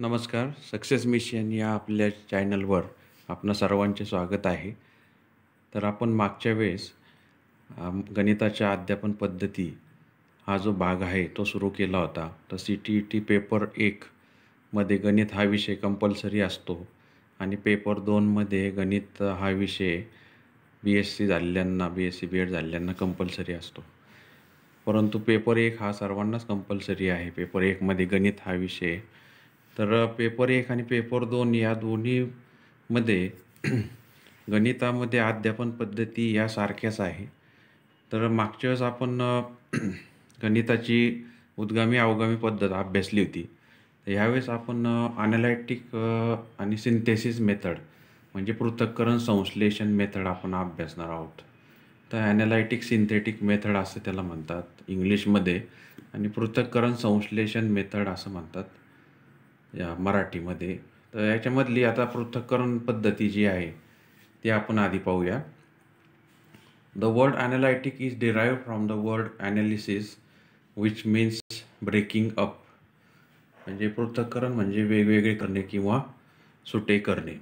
नमस्कार success mission या आपल्या चॅनलवर आपणा सर्वांचे स्वागत आहे तर आपण मागच्या वेळेस गणिताच्या अध्यापन पद्धती हा जो भाग आहे तो सुरू केला होता तर C T T e paper एकमध्ये गणित हा विषय कंपल्सरी असतो आणि पेपर दोनमध्ये गणित हा विषय बी एस सी झालेल्यांना B S C B Ed झाल्यांना कंपल्सरी असतो परंतु पेपर एक हा सर्वांनाच कंपल्सरी आहे पेपर एकमध्ये गणित हा विषय तर पेपर एक आणि पेपर दोन या दोन्हीमध्ये गणितामध्ये अध्यापन पद्धती या सारख्याच आहे तर मागच्या वेळेस आपण गणिताची उद्गामी अवगामी पद्धत अभ्यासली होती तर ह्यावेळेस आपण अनालायटिक आणि सिंथेसिस मेथड म्हणजे पृथक्करण संश्लेषण मेथड आपण अभ्यासणार आहोत तर ॲनालायटिक सिंथेटिक मेथड असं त्याला म्हणतात इंग्लिशमध्ये आणि पृथक्करण संश्लेषण मेथड असं म्हणतात या मराठीमध्ये तर याच्यामधली आता पृथक्करण पद्धती जी आहे ती आपण आधी पाहूया the word analytic is derive from the word analysis which means breaking up म्हणजे पृथक्करण म्हणजे वेगवेगळे करणे किंवा सुटे करणे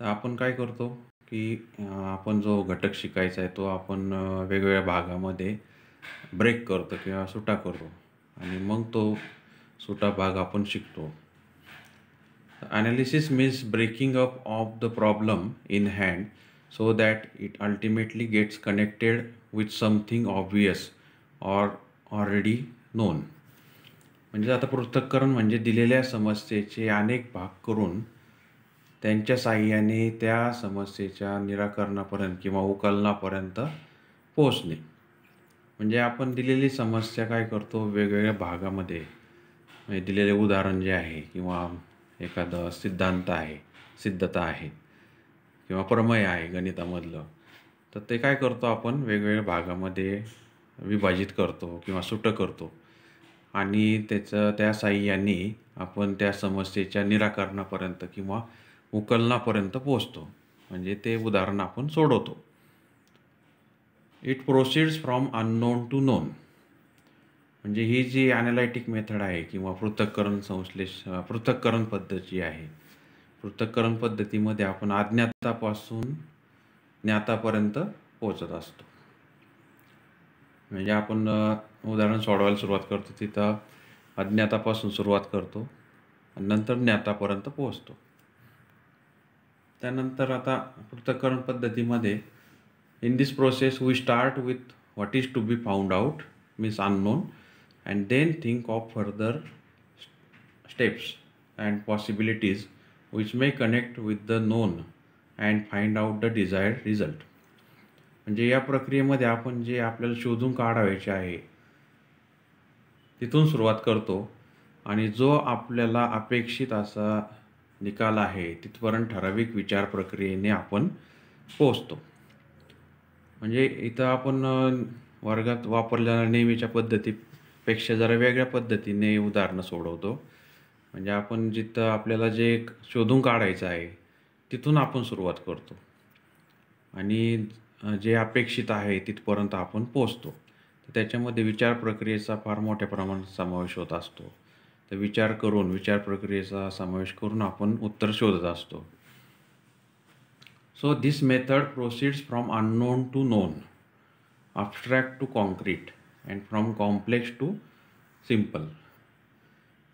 तर आपण काय करतो की आपण जो घटक शिकायचा आहे तो आपण वेगवेगळ्या भागामध्ये ब्रेक करतो किंवा सुटा करतो आणि मग तो सुटा भाग आपण शिकतो analysis means breaking up of the problem in hand so that it ultimately gets connected with something obvious or already known म्हणजे आता पृथक्करण म्हणजे दिलेल्या समस्येचे अनेक भाग करून त्यांच्या साह्याने त्या समस्येच्या निराकरणापर्यंत किंवा उकलनापर्यंत पोहोचणे म्हणजे आपण दिलेली समस्या काय करतो वेगवेगळ्या भागामध्ये म्हणजे दिलेले उदाहरण जे आहे किंवा एखादं सिद्धांत आहे सिद्धता आहे किंवा प्रमय आहे गणितामधलं तर ते काय करतो आपण वेगवेगळ्या भागामध्ये विभाजित करतो किंवा सुट करतो आणि त्याचं त्या साह्याने आपण त्या समस्येच्या निराकरणापर्यंत किंवा उकलनापर्यंत पोचतो म्हणजे ते उदाहरण आपण सोडवतो it proceeds from unknown to known म्हणजे ही जी ॲनालायटिक मेथड आहे किंवा पृथक्करण संश्लेष पृथक्करण पद्धत जी आहे पृथक्करण पद्धतीमध्ये आपण अज्ञातापासून ज्ञातापर्यंत पोचत असतो म्हणजे आपण उदाहरण सोडवायला सुरुवात करतो तिथं अज्ञातापासून सुरुवात करतो आणि नंतर ज्ञातापर्यंत पोहोचतो त्यानंतर आता पृथक्करण पद्धतीमध्ये in this process we start with what is to be found out means unknown and then think of further steps and possibilities which may connect with the known and find out the desired result म्हणजे या प्रक्रियेमध्ये आपण जे आपल्याला शोधून काढावायचे आहे तिथून सुरुवात करतो आणि जो आपल्याला अपेक्षित असा निकाल आहे तिथपर्यंत ठराविक विचार प्रक्रियेने आपण पोचतो म्हणजे इथं आपण वर्गात वापरलेल्या नेहमीच्या पद्धती पेक्षा जरा वेगळ्या पद्धतीने उदाहरणं सोडवतो म्हणजे आपण जिथं आपल्याला जे शोधून काढायचं आहे तिथून आपण सुरुवात करतो आणि जे अपेक्षित आहे तिथपर्यंत आपण पोचतो त्याच्यामध्ये विचार प्रक्रियेचा फार मोठ्या प्रमाणात समावेश होत असतो तर विचार करून विचार प्रक्रियेचा समावेश करून आपण उत्तर शोधत असतो so this method proceeds from unknown to known abstract to concrete and from complex to simple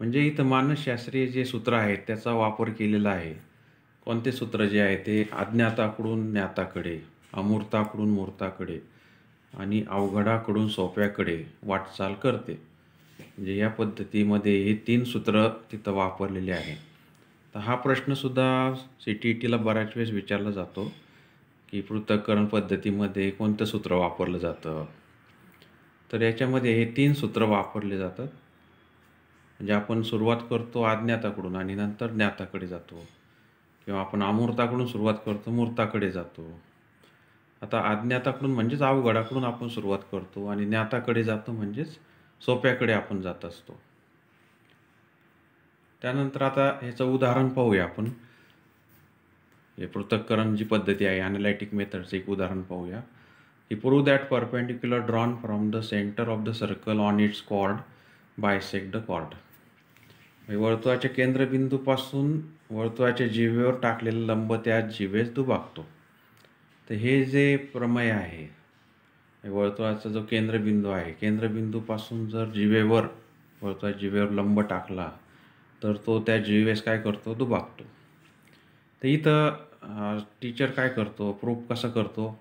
म्हणजे इथं मानसशास्त्रीय जे सूत्र आहेत त्याचा वापर केलेला आहे कोणते सूत्र जे आहे ते अज्ञाताकडून ज्ञाताकडे अमूर्ताकडून मूर्ताकडे आणि अवघडाकडून सोप्याकडे वाटचाल करते म्हणजे या पद्धतीमध्ये हे तीन सूत्र तिथं वापरलेले आहे तर हा प्रश्नसुद्धा सी टी ई टीला बऱ्याच वेळेस विचारला जातो की पृथक्करण पद्धतीमध्ये कोणतं सूत्र वापरलं जातं तर याच्यामध्ये हे तीन सूत्र वापरले जातात म्हणजे आपण सुरुवात करतो आज्ञाताकडून आणि नंतर ज्ञाताकडे जातो किंवा आपण अमूर्ताकडून सुरुवात करतो मूर्ताकडे जातो आता अज्ञाताकडून म्हणजेच अवघडाकडून आपण सुरुवात करतो आणि ज्ञाताकडे जातो म्हणजेच सोप्याकडे आपण जात असतो त्यानंतर आता ह्याचं उदाहरण पाहूया आपण हे पृथक्करण जी पद्धती आहे ॲनालायटिक मेथडचं एक उदाहरण पाहूया He proved that perpendicular drawn from the center of the circle on its chord bisect the chord. वर्तुळाच्या केंद्रबिंदूपासून वर्तुळाच्या जीवेवर टाकलेला लंब त्या जीवेस दुभागतो तर हे जे प्रमेय आहे वर्तुळाचा जो केंद्रबिंदू आहे केंद्रबिंदूपासून जर जीवेवर वर्तुळा जीवेवर लंब टाकला तर तो त्या जीवेस काय करतो दुभागतो तर इथं टीचर काय करतो प्रूफ कसा करतो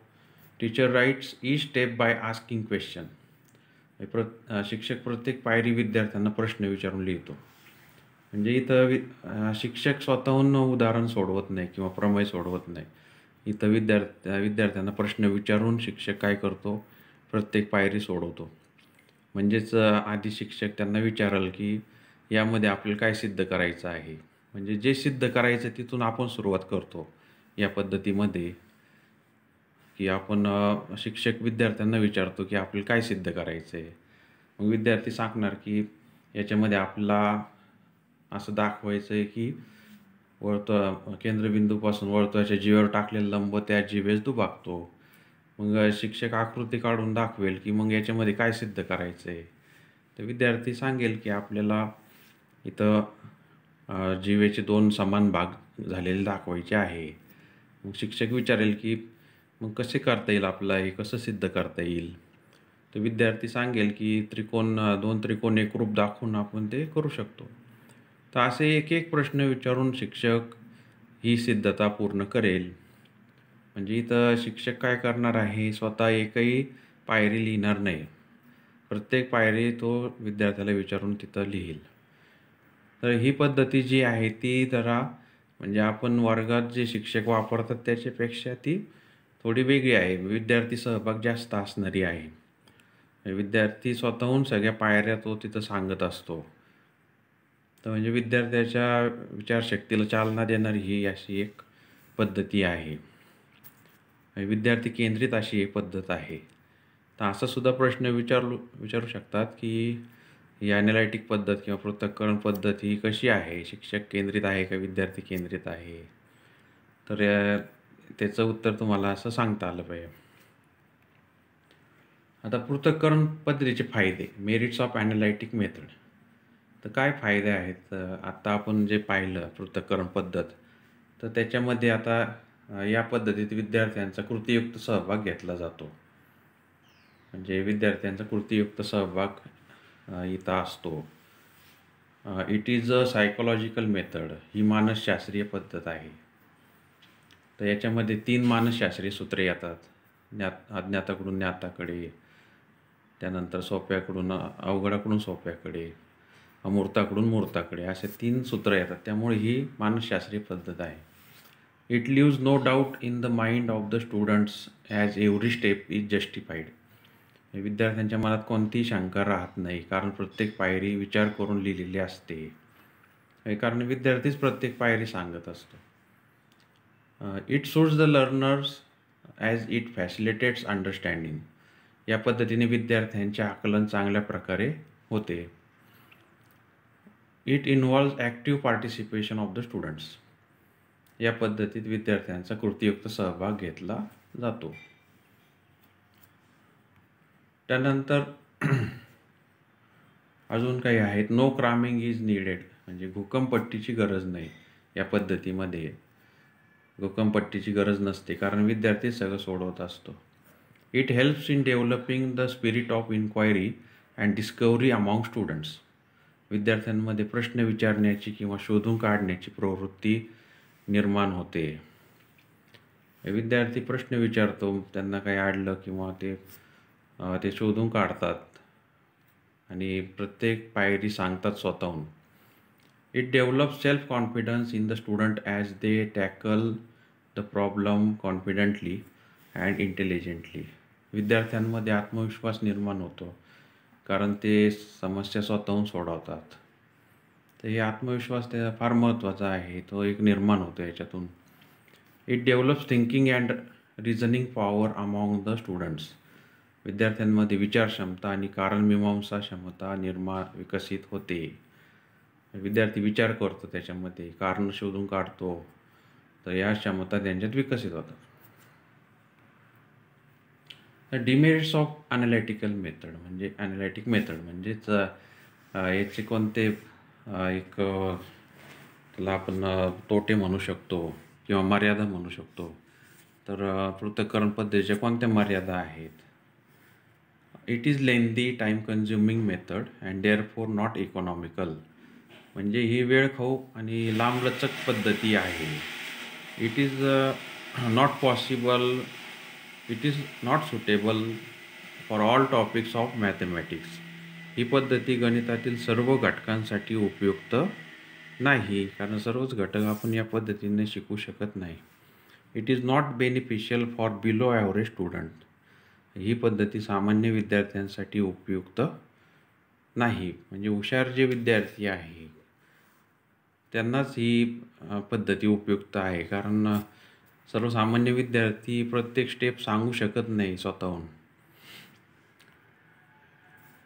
teacher writes each step by asking question प्र शिक्षक प्रत्येक पायरी विद्यार्थ्यांना प्रश्न विचारून लिहितो म्हणजे इथं वि शिक्षक स्वतःहून उदाहरण सोडवत नाही किंवा प्रमय सोडवत नाही इथं विद्यार्थ्या विद्यार्थ्यांना प्रश्न विचारून शिक्षक काय करतो प्रत्येक पायरी सोडवतो म्हणजेच आधी शिक्षक त्यांना विचारल की यामध्ये आपल्याला काय सिद्ध करायचं आहे म्हणजे जे सिद्ध करायचं तिथून आपण सुरुवात करतो या पद्धतीमध्ये की आपण शिक्षक विद्यार्थ्यांना विचारतो की आपल्याला काय सिद्ध करायचं आहे मग विद्यार्थी सांगणार की याच्यामध्ये आपला असं दाखवायचं आहे की वर्तुळ केंद्रबिंदूपासून वर्तुळाच्या जीवेवर टाकलेला लंब त्या जीवेस दुभागतो मग शिक्षक आकृती काढून दाखवेल की मग याच्यामध्ये काय सिद्ध करायचं आहे तर विद्यार्थी सांगेल की आपल्याला इथं जीवेचे दोन समान भाग झालेले दाखवायचे आहे मग शिक्षक विचारेल की मग कसे करता येईल आपला हे कसं सिद्ध करता येईल तर विद्यार्थी सांगेल की त्रिकोण दोन त्रिकोण एक रूप दाखवून आपण ते करू शकतो तर असे एक एक प्रश्न विचारून शिक्षक ही सिद्धता पूर्ण करेल म्हणजे इथं शिक्षक काय करणार आहे स्वतः एकही पायरी लिहिणार नाही प्रत्येक पायरी तो विद्यार्थ्याला विचारून तिथं लिहील तर ही पद्धती जी आहे ती जरा म्हणजे आपण वर्गात जे शिक्षक वापरतात त्याच्यापेक्षा ती थोडी वेगळी आहे विद्यार्थी सहभाग जास्त असणारी आहे विद्यार्थी स्वतःहून सगळ्या पायऱ्या तो तिथं सांगत असतो तर म्हणजे विद्यार्थ्याच्या विचारशक्तीला चालना देणारी ही अशी एक पद्धती आहे विद्यार्थी केंद्रित अशी एक पद्धत आहे तर असा सुद्धा प्रश्न विचारू विचारू शकतात की ही ॲनालायटिक पद्धत किंवा पृथक्करण पद्धत ही कशी आहे शिक्षक केंद्रित आहे का विद्यार्थी केंद्रित आहे तर त्याचं उत्तर तुम्हाला असं सांगता आलं पाहिजे आता पृथक्करण पद्धतीचे फायदे मेरिट्स ऑफ ॲनालायटिक मेथड तर काय फायदे आहेत आत्ता आपण जे पाहिलं पृथक्करण पद्धत तर त्याच्यामध्ये आता या पद्धतीत विद्यार्थ्यांचा कृतीयुक्त सहभाग घेतला जातो म्हणजे विद्यार्थ्यांचा कृतीयुक्त सहभाग इथं असतो it is a psychological method ही मानसशास्त्रीय पद्धत आहे तर याच्यामध्ये तीन मानसशास्त्रीय सूत्रे येतात ज्ञात अज्ञाताकडून ज्ञाताकडे त्यानंतर सोप्याकडून अवघडाकडून सोप्याकडे अमूर्ताकडून मूर्ताकडे असे तीन सूत्रं येतात त्यामुळे ही मानसशास्त्रीय पद्धत आहे it leaves no doubt in the mind of the students as every step is justified विद्यार्थ्यांच्या मनात कोणतीही शंका राहत नाही कारण प्रत्येक पायरी विचार करून लिहिलेली असते कारण विद्यार्थीच प्रत्येक पायरी सांगत असतो it serves the learners as it facilitates understanding या पद्धतीने विद्यार्थ्यांचे आकलन चांगल्या प्रकारे होते it involve active participation of the students या पद्धतीत विद्यार्थ्यांचा कृतीयुक्त सहभाग घेतला जातो त्यानंतर अजून काही आहेत नो क्रामिंग इज नीडेड म्हणजे भूकंपट्टीची गरज नाही या पद्धतीमध्ये घोकमपट्टीची गरज नसते कारण विद्यार्थी सगळं सोडवत असतो it helps in developing the spirit of inquiry and discovery among students विद्यार्थ्यांमध्ये प्रश्न विचारण्याची किंवा शोधून काढण्याची प्रवृत्ती निर्माण होते विद्यार्थी प्रश्न विचारतो त्यांना काही आडलं किंवा ते ते शोधून काढतात आणि प्रत्येक पायरी सांगतात स्वतःहून it develop self confidence in the student as they tackle the problem confidently and intelligently विद्यार्थ्यांमध्ये आत्मविश्वास निर्माण होतो कारण ते समस्या स्वतःहून सोडवतात तर हे आत्मविश्वास त्याचा फार महत्त्वाचा आहे तो एक निर्माण होतो याच्यातून it develops thinking and reasoning power among the students विद्यार्थ्यांमध्ये विचारक्षमता आणि आणि कारणमीमांसा क्षमता निर्माण विकसित होते विद्यार्थी विचार करतो त्याच्यामध्ये कारण शोधून काढतो तर या क्षमता त्यांच्यात विकसित होतात तर डिमेरिट्स ऑफ ॲनालिटिकल मेथड म्हणजे ॲनालिटिक मेथड म्हणजेच याचे कोणते एक त्याला आपण तोटे म्हणू शकतो किंवा मर्यादा म्हणू शकतो तर पृथक्करण पद्धतीच्या कोणत्या मर्यादा आहेत it is lengthy time consuming method and therefore not economical म्हणजे ही वेळ खाऊ आणि लांबलचक पद्धती आहे it is uh, not possible, it is not suitable for all topics of mathematics ही पद्धती गणितातील सर्व घटकांसाठी उपयुक्त नाही कारण सर्वच घटक आपण या पद्धतीने शिकू शकत नाही it is not beneficial for below average student ही पद्धती सामान्य विद्यार्थ्यांसाठी उपयुक्त नाही म्हणजे हुशार जे विद्यार्थी आहे त्यांनाच ही पद्धती उपयुक्त आहे कारण सर्वसामान्य विद्यार्थी प्रत्येक स्टेप सांगू शकत नाही स्वतःहून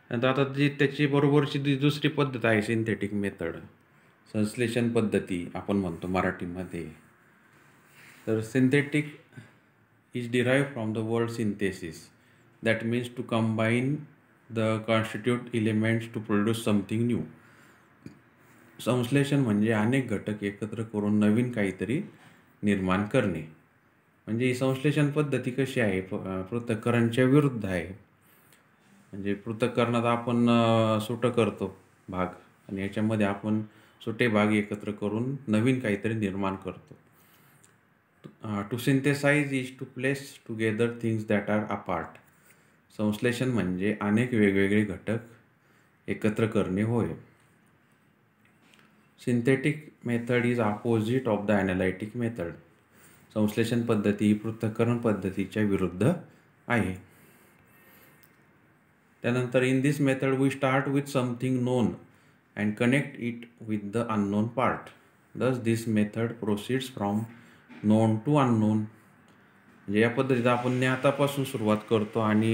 नंतर आता जी त्याची बरोबरची जी दुसरी पद्धत आहे सिंथेटिक मेथड संश्लेषण पद्धती आपण म्हणतो मराठीमध्ये तर synthetic is derive from the world synthesis that means to combine the constitute elements to produce something new संश्लेषण म्हणजे अनेक घटक एकत्र करून नवीन काहीतरी निर्माण करणे म्हणजे ही संश्लेषण पद्धती कशी आहे पृथक्करणच्या विरुद्ध आहे म्हणजे पृथक्करणात आपण सुटं करतो भाग आणि याच्यामध्ये आपण सुटे भाग एकत्र करून नवीन काहीतरी निर्माण करतो to synthesize is to place together things that are apart संश्लेषण म्हणजे अनेक वेगवेगळे घटक एकत्र करणे होय synthetic method is opposite of the analytic method संश्लेषण पद्धती ही पृथ्थकरण पद्धतीच्या विरुद्ध आहे त्यानंतर in this method we start with something known and connect it with the unknown part thus this method proceeds from known to unknown म्हणजे या पद्धतीत आपण ज्ञातापासून सुरुवात करतो आणि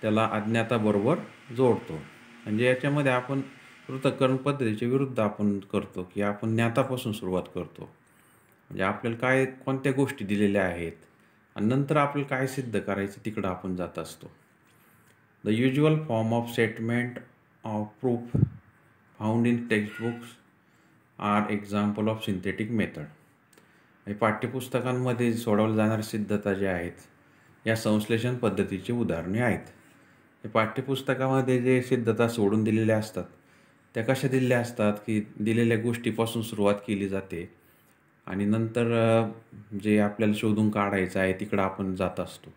त्याला अज्ञाताबरोबर जोडतो म्हणजे याच्यामध्ये आपण पृथक्करण पद्धतीच्या विरुद्ध आपण करतो की आपण ज्ञातापासून सुरुवात करतो म्हणजे आपल्याला काय कोणत्या गोष्टी दिलेल्या आहेत आणि नंतर आपल्याला काय सिद्ध करायचं तिकडं आपण जात असतो the usual form of statement of proof found in textbooks are example of synthetic method पाठ्यपुस्तकांमध्ये सोडवलं जाणाऱ्या सिद्धता ज्या आहेत या संश्लेषण पद्धतीची उदाहरणे आहेत पाठ्यपुस्तकामध्ये जे सिद्धता सोडून दिलेल्या असतात त्या कशा दिलेल्या असतात की दिलेल्या गोष्टीपासून सुरुवात केली जाते आणि नंतर जे आपल्याला शोधून काढायचं आहे तिकडं आपण जात असतो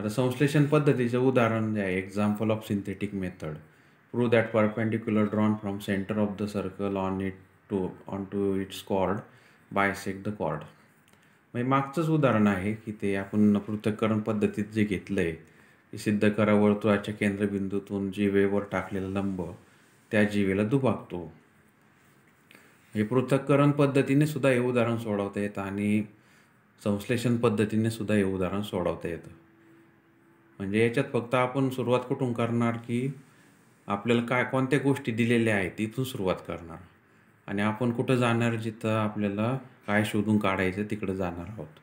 आता संश्लेषण पद्धतीचं उदाहरण जे आहे example of synthetic method prove that perpendicular drawn from centre of the circle on it to on to its chord सेक द कॉर्ड म्हणजे मागचंच उदाहरण आहे की ते आपण पृथककरण पद्धतीत जे घेतलं आहे सिद्ध करा वर्तुळाच्या केंद्रबिंदूतून जीवेवर टाकलेला लंब त्या जीवेला दुभागतो हे पृथक्करण पद्धतीने सुद्धा हे उदाहरण सोडवता येतं आणि संश्लेषण पद्धतीने सुद्धा हे उदाहरण सोडवता येतं म्हणजे याच्यात फक्त आपण सुरुवात कुठून करणार की आपल्याला काय कोणत्या गोष्टी दिलेल्या आहेत तिथून सुरुवात करणार आणि आपण कुठं जाणार जिथं आपल्याला काय शोधून काढायचं तिकडं जाणार आहोत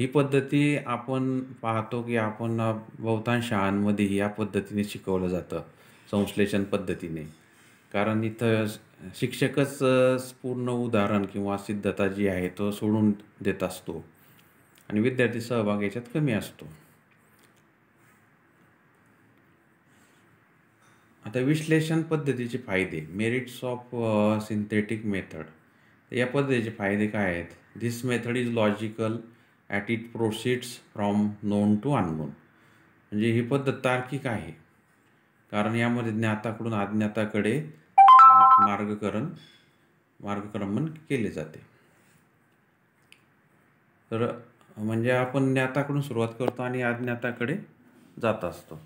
ही पद्धती आपण पाहतो की आपण बहुतांश शाळांमध्ये या पद्धतीने शिकवलं जातं संश्लेषण पद्धतीने कारण इथं शिक्षकच पूर्ण उदाहरण किंवा सिद्धता जी आहे तो सोडून देत असतो आणि विद्यार्थी सहभाग याच्यात कमी असतो आता विश्लेषण पद्धतीचे फायदे मेरिट्स ऑफ सिंथेटिक मेथड या पद्धतीचे फायदे काय आहेत this method is logical as it proceeds from known to unknown म्हणजे ही पद्धत तार्किक आहे कारण यामध्ये ज्ञाताकडून अज्ञाताकडे मार्गकरण मार्गक्रमण केले जाते तर म्हणजे आपण ज्ञाताकडून सुरुवात करतो आणि अज्ञाताकडे जात असतो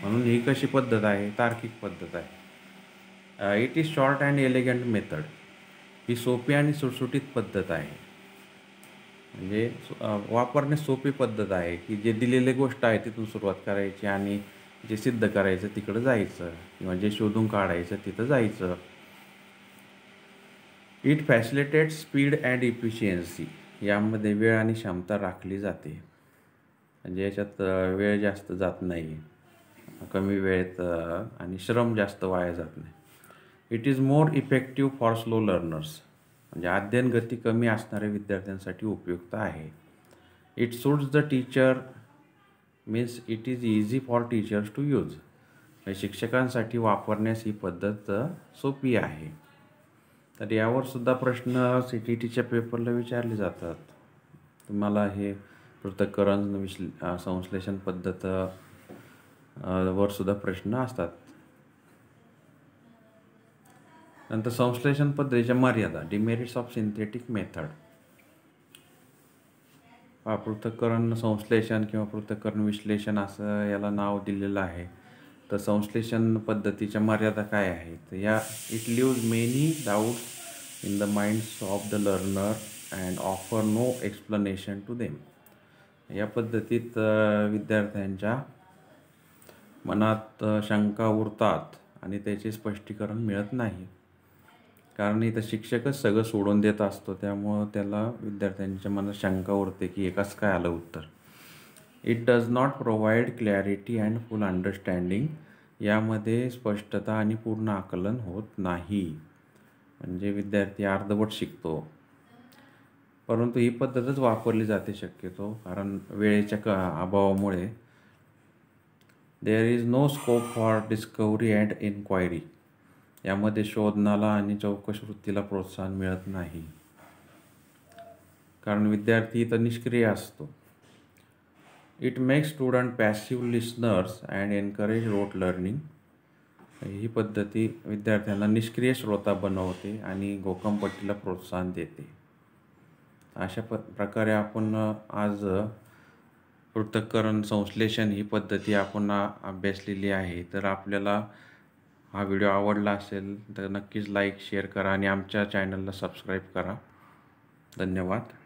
म्हणून ही कशी पद्धत आहे तार्किक पद्धत आहे it is short and elegant method ही सोपी आणि सुटसुटीत पद्धत आहे म्हणजे वापरणे सोपी पद्धत आहे की जे दिलेले गोष्ट आहे तिथून सुरुवात करायची आणि जे सिद्ध करायचं तिकडं जायचं किंवा जे शोधून काढायचं तिथं जायचं it facilitate speed and efficiency यामध्ये वेळ आणि क्षमता राखली जाते म्हणजे याच्यात वेळ जास्त जात नाही कमी वेळेत आणि श्रम जास्त वाया जात नाही it is more effective for slow learners म्हणजे अध्ययन गती कमी असणाऱ्या विद्यार्थ्यांसाठी उपयुक्त आहे it suits the teacher means it is easy for teachers to use शिक्षकांसाठी वापरण्यास ही पद्धत सोपी आहे तर यावर सुद्धा प्रश्न सी टी टीच्या पेपरला विचारले जातात तुम्हाला हे पृथककरण विश्ले संश्लेषण पद्धत वर सुद्धा प्रश्न असतात नंतर संश्लेषण पद्धतीच्या मर्यादा डिमेरिट्स ऑफ सिंथेटिक मेथड पृथक्करण संश्लेषण किंवा पृथक्करण विश्लेषण असं याला नाव दिलेलं आहे तर संश्लेषण पद्धतीच्या मर्यादा काय आहेत या it leaves many doubt in the minds of the learner and offer no explanation to them या पद्धतीत विद्यार्थ्यांच्या मनात शंका उरतात आणि त्याचे स्पष्टीकरण मिळत नाही कारण इथं शिक्षकच सगळं सोडून देत असतो त्यामुळं त्याला विद्यार्थ्यांच्या मनात शंका उरते की एकाच काय आलं उत्तर it does not provide clarity and full understanding यामध्ये स्पष्टता आणि पूर्ण आकलन होत नाही म्हणजे विद्यार्थी अर्धवट शिकतो परंतु ही पद्धतच वापरली जाते शक्यतो कारण वेळेच्या क अभावामुळे there is no scope for discovery and inquiry यामध्ये शोधनाला आणि चौकश वृत्तीला प्रोत्साहन मिळत नाही कारण विद्यार्थी इथं निष्क्रिय असतो it makes student passive listeners and encourage rote learning ही पद्धती विद्यार्थ्यांना निष्क्रिय श्रोता बनवते आणि गोकमपट्टीला प्रोत्साहन देते अशा प प्रकारे आपण आज पृथक्करण संश्लेषण ही पद्धती आपण अभ्यासलेली आहे तर आपल्याला हा व्हिडिओ आवडला असेल तर नक्कीच लाईक शेअर करा आणि आमच्या चॅनलला सबस्क्राईब करा धन्यवाद